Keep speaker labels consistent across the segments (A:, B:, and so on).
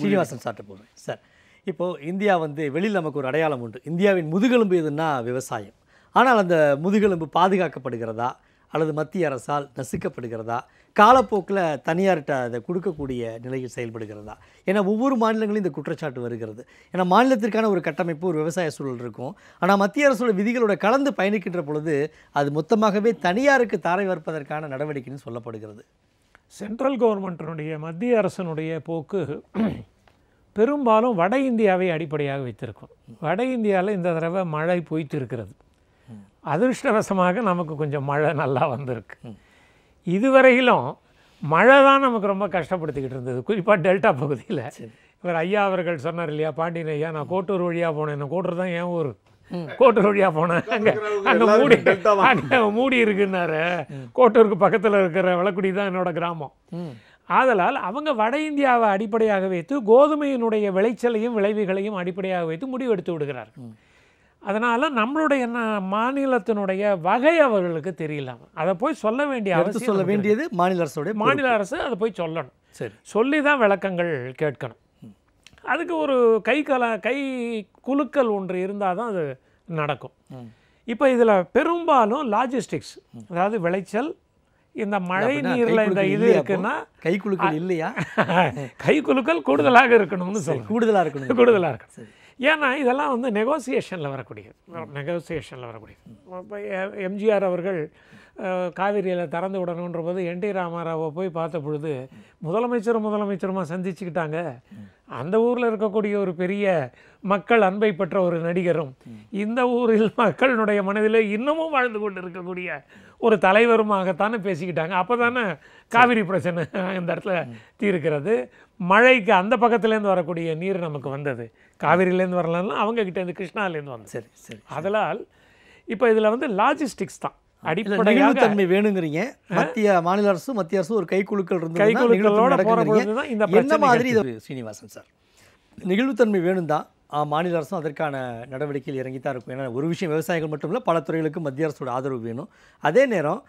A: ஸ்ரீனிவாசன் சார்ட்ட போடுறேன் சார் இப்போது இந்தியா வந்து வெளியில் நமக்கு ஒரு அடையாளம் உண்டு இந்தியாவின் முதுகெலும்பு எதுன்னா விவசாயம் ஆனால் அந்த முதுகெலும்பு பாதுகாக்கப்படுகிறதா அல்லது மத்திய அரசால் நசுக்கப்படுகிறதா காலப்போக்கில் தனியார்கிட்ட அதை கொடுக்கக்கூடிய நிலையில் செயல்படுகிறதா ஏன்னா ஒவ்வொரு மாநிலங்களையும் இந்த குற்றச்சாட்டு வருகிறது ஏன்னா மாநிலத்திற்கான ஒரு கட்டமைப்பு ஒரு விவசாய சூழல் இருக்கும் ஆனால் மத்திய அரசோட விதிகளோட கலந்து பயணிக்கின்ற பொழுது அது மொத்தமாகவே தனியாருக்கு தாரை வறுப்பதற்கான நடவடிக்கைன்னு சொல்லப்படுகிறது சென்ட்ரல் கவர்மெண்ட்டினுடைய மத்திய அரசனுடைய போக்கு
B: பெரும்பாலும் வட இந்தியாவை அடிப்படையாக வைத்திருக்கும் வட இந்தியாவில் இந்த தடவை மழை பொய்த்து இருக்கிறது அதிர்ஷ்டவசமாக நமக்கு கொஞ்சம் மழை நல்லா வந்திருக்கு இதுவரையிலும் மழை தான் நமக்கு ரொம்ப கஷ்டப்படுத்திக்கிட்டு இருந்தது குறிப்பாக டெல்டா பகுதியில் இவர் ஐயா அவர்கள் சொன்னார் இல்லையா பாண்டியன் ஐயா நான் கோட்டூர் வழியாக போனேன் கோட்டூர் தான் ஏன் ஊர் கோட்டூர் வழியாக போனேன் அங்கே அங்கே மூடி அங்கே மூடி இருக்குன்னாரு கோட்டூருக்கு பக்கத்தில் இருக்கிற வளக்குடி தான் என்னோட கிராமம் ஆதலால் அவங்க வட இந்தியாவை அடிப்படையாக வைத்து கோதுமையினுடைய விளைச்சலையும் விளைவுகளையும் அடிப்படையாக வைத்து முடிவு எடுத்து அதனால் நம்மளுடைய மாநிலத்தினுடைய வகை அவர்களுக்கு தெரியலாம் அதை போய் சொல்ல வேண்டிய அரசு சொல்ல வேண்டியது மாநில
A: அரசுடைய மாநில
B: அரசு அதை போய் சொல்லணும் சரி சொல்லி தான் விளக்கங்கள் கேட்கணும் அதுக்கு ஒரு கை கல கை குழுக்கள் ஒன்று இருந்தால் தான் அது நடக்கும் இப்போ இதில் பெரும்பாலும் லாஜிஸ்டிக்ஸ் அதாவது விளைச்சல் இந்த மழை நீரில் இந்த இது இருக்குன்னா கை குழுக்கள் இல்லையா கை குழுக்கள் கூடுதலாக இருக்கணும்னு சொல்லி கூடுதலாக இருக்கணும் கூடுதலாக இருக்கணும் ஏன்னா இதெல்லாம் வந்து நெகோசியேஷனில் வரக்கூடியது நெகோசியேஷனில் வரக்கூடியது எம்ஜிஆர் அவர்கள் காவிரியில் திறந்து விடணுன்ற போது என் டி ராமாராவை போய் பார்த்த பொழுது முதலமைச்சரும் முதலமைச்சருமா சந்திச்சுக்கிட்டாங்க அந்த ஊரில் இருக்கக்கூடிய ஒரு பெரிய மக்கள் அன்பை பெற்ற ஒரு நடிகரும் இந்த ஊரில் மக்களினுடைய மனதில் இன்னமும் வாழ்ந்து கொண்டு இருக்கக்கூடிய ஒரு தலைவருமாகத்தானே பேசிக்கிட்டாங்க அப்போ தானே காவிரி பிரச்சனை இந்த இடத்துல தீர்க்கிறது மழைக்கு அந்த பக்கத்துலேருந்து வரக்கூடிய நீர் நமக்கு வந்தது காவிரியிலேருந்து வரலாம் அவங்கக்கிட்டேருந்து கிருஷ்ணாலேருந்து வந்தது சரி சரி அதனால் இப்போ இதில் வந்து லாஜிஸ்டிக்ஸ் தான் அடிப்படையாக தன்மை வேணுங்கிறீங்க
A: மத்திய மாநில அரசு மத்திய அரசு ஒரு கைக்குழுக்கள் இருந்து கைக்குழுக்களோட போகிற என்ன மாதிரி சீனிவாசன் சார் நெகிழ்வுத்தன்மை வேணும் தான் மாநில அரசும் அதற்கான நடவடிக்கையில் இறங்கித்தான் இருக்கும் ஏன்னா ஒரு விஷயம் விவசாயிகள் மட்டும் இல்லை பல துறைகளுக்கும் மத்திய அரசோட ஆதரவு வேணும் அதே நேரம்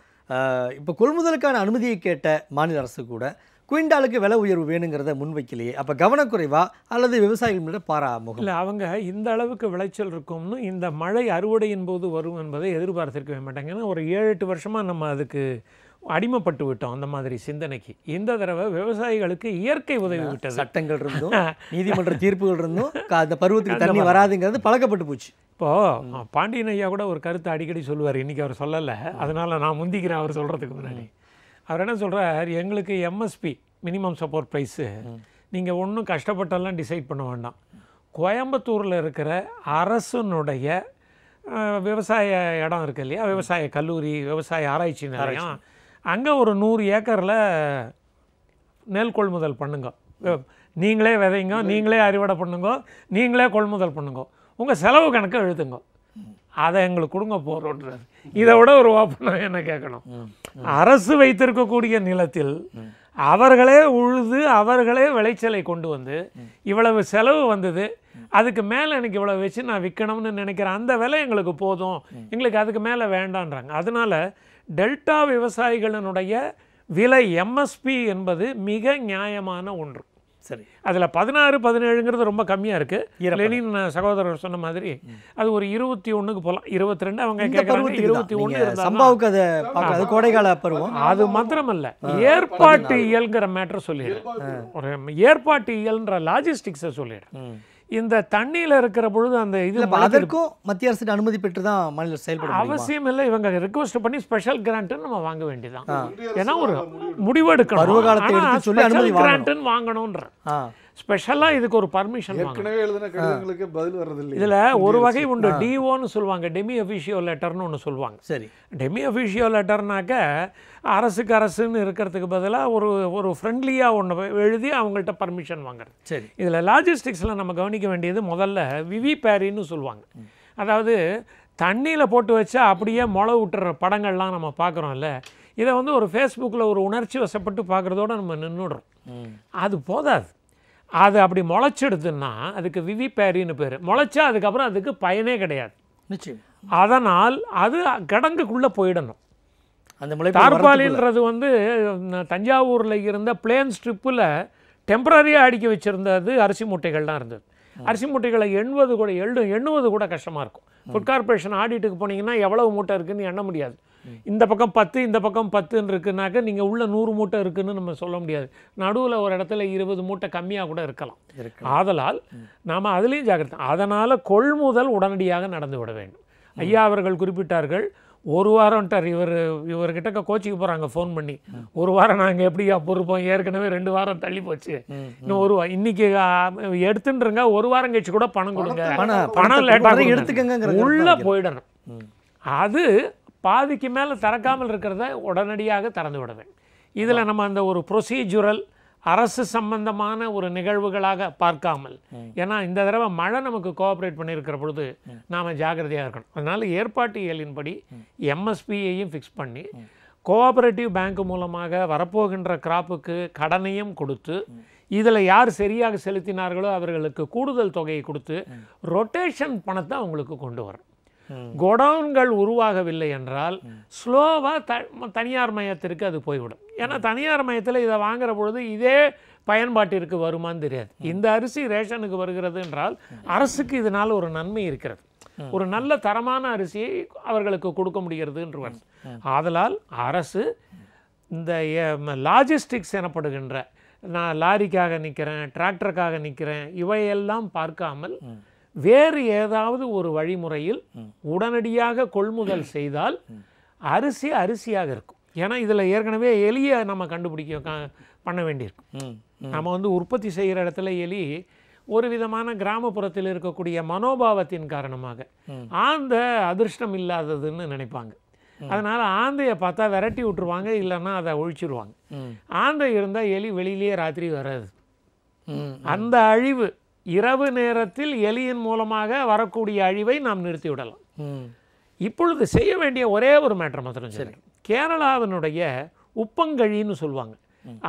A: இப்போ கொள்முதலுக்கான அனுமதியை கேட்ட மாநில அரசு கூட குவிண்டாலுக்கு விலை உயர்வு வேணுங்கிறத முன்வைக்கலையே அப்போ கவனக்குறைவா அல்லது விவசாயிகள் மீது பாராமுகம்
B: இல்லை அவங்க இந்த அளவுக்கு விளைச்சல் இருக்கும்னு இந்த மழை அறுவடையின் போது வரும் என்பதை எதிர்பார்த்திருக்கவே மாட்டாங்க ஏன்னா ஒரு ஏழு எட்டு வருஷமாக நம்ம அதுக்கு அடிமைப்பட்டு விட்டோம் அந்த மாதிரி சிந்தனைக்கு இந்த தடவை விவசாயிகளுக்கு இயற்கை உதவி விட்டது சட்டங்கள் இருந்தும்
A: நீதிமன்ற தீர்ப்புகள் இருந்தும் அந்த பருவத்துக்கு தண்ணி வராதுங்கிறது பழக்கப்பட்டு போச்சு இப்போது
B: பாண்டியன் ஐயா கூட ஒரு கருத்தை அடிக்கடி சொல்லுவார் இன்றைக்கி அவர் சொல்லலை அதனால் நான் முந்திக்கிறேன் அவர் சொல்கிறதுக்கு முன்னாடி அவர் என்ன சொல்கிறார் எங்களுக்கு எம்எஸ்பி மினிமம் சப்போர்ட் ப்ரைஸு நீங்கள் ஒன்றும் கஷ்டப்பட்டெல்லாம் டிசைட் பண்ண வேண்டாம் கோயம்புத்தூரில் இருக்கிற அரசனுடைய விவசாய இடம் இருக்குது இல்லையா விவசாய கல்லூரி விவசாய ஆராய்ச்சி நிலையம் அங்கே ஒரு நூறு ஏக்கரில் நெல் கொள்முதல் பண்ணுங்க நீங்களே விதைங்க நீங்களே அறுவடை பண்ணுங்க நீங்களே கொள்முதல் பண்ணுங்க உங்கள் செலவு கணக்கு எழுதுங்க அதை எங்களுக்கு கொடுங்க போகிறோன்றார் இதை விட ஒரு ஓப்பனம் என்ன கேட்கணும் அரசு வைத்திருக்கக்கூடிய நிலத்தில் அவர்களே உழுது அவர்களே விளைச்சலை கொண்டு வந்து இவ்வளவு செலவு வந்தது அதுக்கு மேலே எனக்கு இவ்வளோ வச்சு நான் விற்கணும்னு நினைக்கிறேன் அந்த விலை எங்களுக்கு போதும் எங்களுக்கு அதுக்கு மேலே வேண்டான்றாங்க அதனால் டெல்டா விவசாயிகளினுடைய விலை எம்எஸ்பி என்பது மிக நியாயமான ஒன்று சரி அதில் பதினாறு பதினேழுங்கிறது ரொம்ப கம்மியாக இருக்குது லெனின் சகோதரர் சொன்ன மாதிரி அது ஒரு இருபத்தி ஒன்றுக்கு போகலாம் இருபத்தி ரெண்டு அவங்க இருபத்தி ஒன்று
A: சம்பாவுக்கு கோடைகால பருவம் அது
B: மாத்திரம் அல்ல ஏற்பாட்டு இயல்ங்கிற மேட்ரு சொல்லிடுறேன் ஒரு ஏற்பாட்டு இயல்ன்ற லாஜிஸ்டிக்ஸை சொல்லிடுறேன் இந்த தண்ணியில் இருக்கிற பொழுது அந்த இது அதற்கும்
A: மத்திய அரசு அனுமதி பெற்று தான் மாநில செயல்படும் அவசியம்
B: இல்லை இவங்க ரெக்வஸ்ட் பண்ணி ஸ்பெஷல் கிராண்ட்னு நம்ம வாங்க வேண்டியதான் ஏன்னா ஒரு முடிவெடுக்கணும் பருவ காலத்தை எடுத்து சொல்லி அனுமதி கிராண்ட்னு வாங்கணும்ன்ற ஸ்பெஷலாக இதுக்கு ஒரு பர்மிஷன் ஏற்கனவே எழுதின கடிதங்களுக்கு
A: பதில் வர்றதில்லை இதில் ஒரு வகை உண்டு
B: டிஓன்னு சொல்லுவாங்க டெமி அஃபிஷியோ லெட்டர்னு ஒன்று சொல்லுவாங்க சரி டெமி அஃபிஷியோ லெட்டர்னாக்க அரசுக்கு அரசுன்னு இருக்கிறதுக்கு பதிலாக ஒரு ஒரு ஃப்ரெண்ட்லியாக ஒன்று எழுதி அவங்கள்ட்ட பர்மிஷன் வாங்குறது சரி இதில் லாஜிஸ்டிக்ஸில் நம்ம கவனிக்க வேண்டியது முதல்ல விவி பேரின்னு சொல்லுவாங்க அதாவது தண்ணியில் போட்டு வச்சா அப்படியே முளை விட்டுற படங்கள்லாம் நம்ம பார்க்குறோம்ல இதை வந்து ஒரு ஃபேஸ்புக்கில் ஒரு உணர்ச்சி வசப்பட்டு பார்க்குறதோடு நம்ம நின்றுடுறோம் அது போதாது அது அப்படி முளைச்செடுத்துன்னா அதுக்கு பேரின்னு பேர் முளைச்சா அதுக்கப்புறம் அதுக்கு பயனே கிடையாது அதனால் அது கிடங்குக்குள்ளே போயிடணும் அந்த முளை தார்பாலின்றது வந்து தஞ்சாவூரில் இருந்த பிளேன் ஸ்ட்ரிப்பில் டெம்பரரியாக அடிக்க வச்சுருந்தது அரிசி மூட்டைகள் தான் இருந்தது அரிசி மூட்டைகளை எண்பது கூட எழு எண்ணுவது கூட கஷ்டமாக இருக்கும் ஃபுட் கார்பரேஷன் ஆடிட்டுக்கு போனீங்கன்னா எவ்வளவு மூட்டை இருக்குதுன்னு எண்ண முடியாது இந்த பக்கம் பத்து இந்த பக்கம் பத்துன்னு இருக்குனாக்க நீங்கள் உள்ள நூறு மூட்டை இருக்குதுன்னு நம்ம சொல்ல முடியாது நடுவில் ஒரு இடத்துல இருபது மூட்டை கம்மியாக கூட இருக்கலாம் ஆதலால் நாம் அதுலேயும் ஜாக்கிரதை அதனால் கொள்முதல் உடனடியாக நடந்து விட வேண்டும் ஐயா அவர்கள் குறிப்பிட்டார்கள் ஒரு வாரம்ட்டார் இவர் இவர்கிட்ட கோச்சிக்கு போகிறாங்க ஃபோன் பண்ணி ஒரு வாரம் நாங்கள் எப்படியா பொறுப்போம் ஏற்கனவே ரெண்டு வாரம் தள்ளி போச்சு இன்னும் ஒரு இன்னைக்கு எடுத்துருங்க ஒரு வாரம் கழிச்சு கூட பணம் கொடுங்க பணம் லேட்டாக எடுத்துக்கங்க உள்ளே போயிடணும் அது பாதிக்கு மேலே திறக்காமல் இருக்கிறத உடனடியாக திறந்து விடுவேன் இதில் நம்ம அந்த ஒரு ப்ரொசீஜுரல் அரசு சம்பந்தமான ஒரு நிகழ்வுகளாக பார்க்காமல் ஏன்னா இந்த தடவை மழை நமக்கு கோஆப்ரேட் பண்ணியிருக்கிற பொழுது நாம் ஜாகிரதையாக இருக்கணும் அதனால் ஏற்பாட்டியலின்படி எம்எஸ்பியையும் ஃபிக்ஸ் பண்ணி கோஆபரேட்டிவ் பேங்க் மூலமாக வரப்போகின்ற கிராப்புக்கு கடனையும் கொடுத்து இதில் யார் சரியாக செலுத்தினார்களோ அவர்களுக்கு கூடுதல் தொகையை கொடுத்து ரொட்டேஷன் பணத்தை அவங்களுக்கு கொண்டு வரணும் கொடவுன்கள் உருவாகவில்லை என்றால் ஸ்லோவாக த தனியார் மையத்திற்கு அது போய்விடும் ஏன்னா தனியார் மையத்தில் இதை வாங்குற பொழுது இதே பயன்பாட்டிற்கு வருமான்னு தெரியாது இந்த அரிசி ரேஷனுக்கு வருகிறது என்றால் அரசுக்கு இதனால் ஒரு நன்மை இருக்கிறது ஒரு நல்ல தரமான அரிசியை அவர்களுக்கு கொடுக்க முடிகிறது என்று ஆதலால் அரசு இந்த லாஜிஸ்டிக்ஸ் எனப்படுகின்ற நான் லாரிக்காக நிற்கிறேன் டிராக்டருக்காக நிற்கிறேன் இவையெல்லாம் பார்க்காமல் வேறு ஏதாவது ஒரு வழிமுறையில் உடனடியாக கொள்முதல் செய்தால் அரிசி அரிசியாக இருக்கும் ஏன்னா இதில் ஏற்கனவே எலியை நம்ம கண்டுபிடிக்க பண்ண வேண்டியிருக்கும் நம்ம வந்து உற்பத்தி செய்கிற இடத்துல எலி ஒரு விதமான கிராமப்புறத்தில் இருக்கக்கூடிய மனோபாவத்தின் காரணமாக ஆந்த அதிர்ஷ்டம் இல்லாததுன்னு நினைப்பாங்க அதனால் ஆந்தையை பார்த்தா விரட்டி விட்டுருவாங்க இல்லைன்னா அதை ஒழிச்சிருவாங்க ஆந்தை இருந்தால் எலி வெளியிலேயே ராத்திரி வராது அந்த அழிவு இரவு நேரத்தில் எலியின் மூலமாக வரக்கூடிய அழிவை நாம் நிறுத்திவிடலாம் இப்பொழுது செய்ய வேண்டிய ஒரே ஒரு மேட்டர் மாத்திரம் சரி கேரளாவினுடைய உப்பங்கழின்னு சொல்லுவாங்க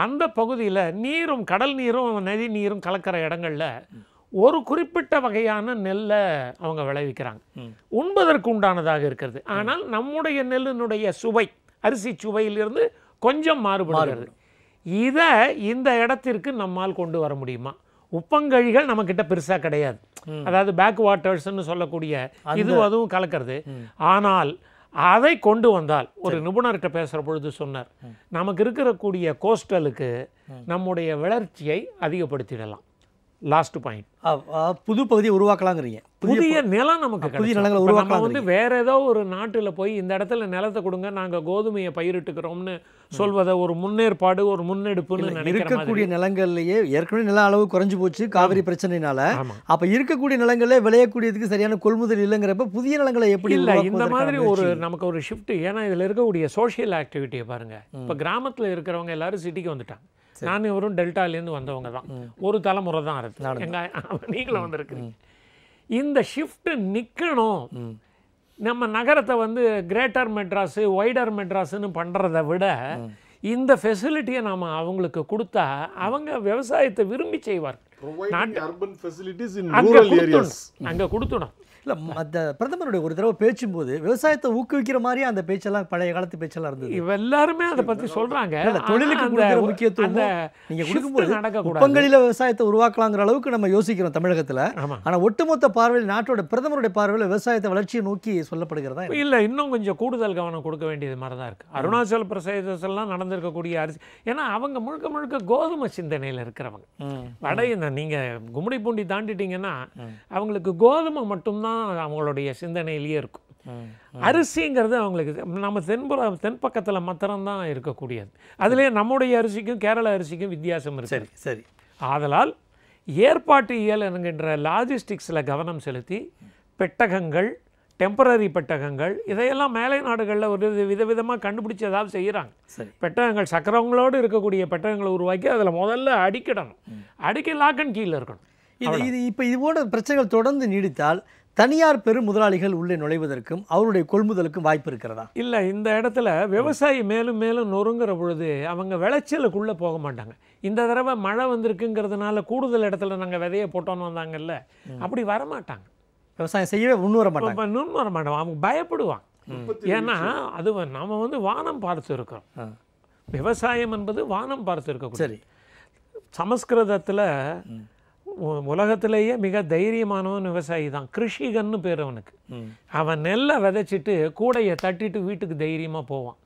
B: அந்த பகுதியில் நீரும் கடல் நீரும் நதி நீரும் கலக்கிற இடங்களில் ஒரு குறிப்பிட்ட வகையான நெல்லை அவங்க விளைவிக்கிறாங்க உண்பதற்கு உண்டானதாக இருக்கிறது ஆனால் நம்முடைய நெல்லினுடைய சுவை அரிசி சுவையிலிருந்து கொஞ்சம் மாறுபடுகிறது இதை இந்த இடத்திற்கு நம்மால் கொண்டு வர முடியுமா உப்பங்கழிகள் நம்ம கிட்ட பெருசாக கிடையாது அதாவது பேக் வாட்டர்ஸ்னு சொல்லக்கூடிய இது அதுவும் கலக்கிறது ஆனால் அதை கொண்டு வந்தால் ஒரு நிபுணர்கிட்ட பேசுகிற பொழுது சொன்னார் நமக்கு கூடிய கோஸ்டலுக்கு நம்முடைய வளர்ச்சியை அதிகப்படுத்திடலாம்
A: லாஸ்ட் பாயிண்ட் புது பகுதியை உருவாக்கலாங்கிறீங்க புதிய நிலம் நமக்கு புதிய நிலங்களை உருவாக்கலாம் வந்து வேறு
B: ஏதோ ஒரு நாட்டில் போய் இந்த இடத்துல நிலத்தை கொடுங்க நாங்கள் கோதுமையை பயிரிட்டுக்கிறோம்னு சொல்வதை ஒரு முன்னேற்பாடு ஒரு முன்னெடுப்புன்னு இருக்கக்கூடிய
A: நிலங்கள்லயே ஏற்கனவே நில அளவு குறைஞ்சு போச்சு காவிரி பிரச்சனைனால அப்போ இருக்கக்கூடிய நிலங்களே விளையக்கூடியதுக்கு சரியான கொள்முதல் இல்லைங்கிறப்ப புதிய நிலங்களை எப்படி இல்லை இந்த மாதிரி ஒரு
B: நமக்கு ஒரு ஷிஃப்ட் ஏன்னா இதில் இருக்கக்கூடிய சோஷியல் ஆக்டிவிட்டியை பாருங்கள் இப்போ கிராமத்தில் இருக்கிறவங்க எல்லாரும் சிட்டிக்கு வந்துட்டாங்க நான் இவரும் டெல்டாலேருந்து வந்தவங்க தான் ஒரு தலைமுறை தான் இருக்கு எங்கள் நீங்களும் வந்திருக்கிறீங்க இந்த ஷிஃப்ட்டு நிற்கணும் நம்ம நகரத்தை வந்து கிரேட்டர் மெட்ராஸு ஒய்டர் மெட்ராஸுன்னு பண்ணுறத விட இந்த ஃபெசிலிட்டியை நாம் அவங்களுக்கு கொடுத்தா அவங்க விவசாயத்தை விரும்பி செய்வார்
A: அங்கே கொடுத்துடணும் இல்லை அந்த பிரதமருடைய ஒரு தடவை பேச்சும் போது விவசாயத்தை ஊக்குவிக்கிற மாதிரியே அந்த பேச்செல்லாம் பழைய காலத்து பேச்செல்லாம் இருந்தது இவ எல்லாருமே அதை பற்றி சொல்கிறாங்க
B: தொழிலுக்கு முக்கியத்துவம் நீங்கள் கொடுக்கும்போது குப்பங்களில்
A: விவசாயத்தை உருவாக்கலாங்கிற அளவுக்கு நம்ம யோசிக்கிறோம் தமிழகத்தில் ஆனால் ஒட்டுமொத்த பார்வையில் நாட்டோட பிரதமருடைய பார்வையில் விவசாயத்தை வளர்ச்சியை நோக்கி சொல்லப்படுகிறதா இல்லை
B: இன்னும் கொஞ்சம் கூடுதல் கவனம் கொடுக்க வேண்டியது மாதிரி தான் இருக்குது அருணாச்சல பிரசேதெல்லாம் நடந்திருக்கக்கூடிய அரிசி ஏன்னா அவங்க முழுக்க முழுக்க கோதுமை சிந்தனையில் இருக்கிறவங்க வட இந்த நீங்கள் பூண்டி தாண்டிட்டீங்கன்னா அவங்களுக்கு கோதுமை மட்டும்தான் அவங்களுடைய சிந்தனையிலேயே இருக்கும் அரிசிங்கிறது அவங்களுக்கு நம்ம தென்புற தென்பக்கத்தில் மாத்திரம்தான் இருக்கக்கூடியது அதிலே நம்முடைய அரிசிக்கும் கேரள அரிசிக்கும் வித்தியாசம் இருக்கு சரி சரி ஆதலால் ஏற்பாட்டு இயல் என்கின்ற லாஜிஸ்டிக்ஸில் கவனம் செலுத்தி பெட்டகங்கள் டெம்பரரி பெட்டகங்கள் இதையெல்லாம் மேலை நாடுகளில் ஒரு விதவிதமாக கண்டுபிடிச்சி ஏதாவது செய்கிறாங்க பெட்டகங்கள் சக்கரவங்களோடு இருக்கக்கூடிய பெட்டகங்களை உருவாக்கி அதில் முதல்ல அடிக்கிடணும் அடிக்க லாக்கன் கீழே இருக்கணும்
A: இது இது இப்போ இது போன்ற பிரச்சனைகள் தொடர்ந்து நீடித்தால் தனியார் பெரு முதலாளிகள் உள்ளே நுழைவதற்கும் அவருடைய கொள்முதலுக்கும் வாய்ப்பு இருக்கிறதா
B: இல்ல இந்த இடத்துல விவசாயி மேலும் மேலும் நொறுங்குற பொழுது அவங்க விளைச்சலுக்குள்ளே போக மாட்டாங்க இந்த தடவை மழை வந்திருக்குங்கிறதுனால கூடுதல் இடத்துல நாங்கள் விதைய போட்டோன்னு வந்தாங்கல்ல அப்படி வரமாட்டாங்க
A: விவசாயம் செய்யவே முன்வர மாட்டாங்க
B: முன்வர மாட்டாங்க அவங்க பயப்படுவான் ஏன்னா அது நம்ம வந்து வானம் பார்த்து இருக்கிறோம் விவசாயம் என்பது வானம் பார்த்து இருக்க சரி சமஸ்கிருதத்தில் உலகத்திலேயே மிக தைரியமானவன் விவசாயி தான் கிருஷிகன்னு பேர் அவனுக்கு அவன் நெல்லை விதைச்சிட்டு கூடையை தட்டிட்டு வீட்டுக்கு தைரியமாக போவான்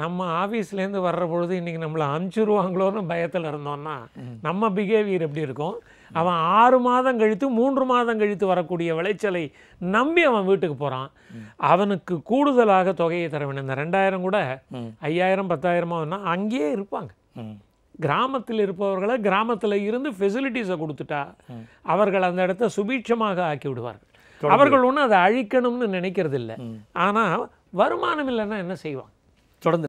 B: நம்ம ஆஃபீஸ்லேருந்து வர்ற பொழுது இன்றைக்கி நம்மளை அமுச்சிருவாங்களோன்னு பயத்தில் இருந்தோம்னா நம்ம பிஹேவியர் எப்படி இருக்கும் அவன் ஆறு மாதம் கழித்து மூன்று மாதம் கழித்து வரக்கூடிய விளைச்சலை நம்பி அவன் வீட்டுக்கு போகிறான் அவனுக்கு கூடுதலாக தொகையை தர வேண்டும் இந்த ரெண்டாயிரம் கூட ஐயாயிரம் பத்தாயிரமாக அங்கேயே இருப்பாங்க கிராமத்தில் இருப்பவர்களை கிராமத்தில் இருந்து ஃபெசிலிட்டிஸை கொடுத்துட்டா அவர்கள் அந்த இடத்த சுபீட்சமாக ஆக்கி விடுவார்கள் அவர்கள் ஒன்றும் அதை அழிக்கணும்னு நினைக்கிறது இல்லை ஆனால் வருமானம் இல்லைன்னா என்ன செய்வாங்க தொடர்ந்து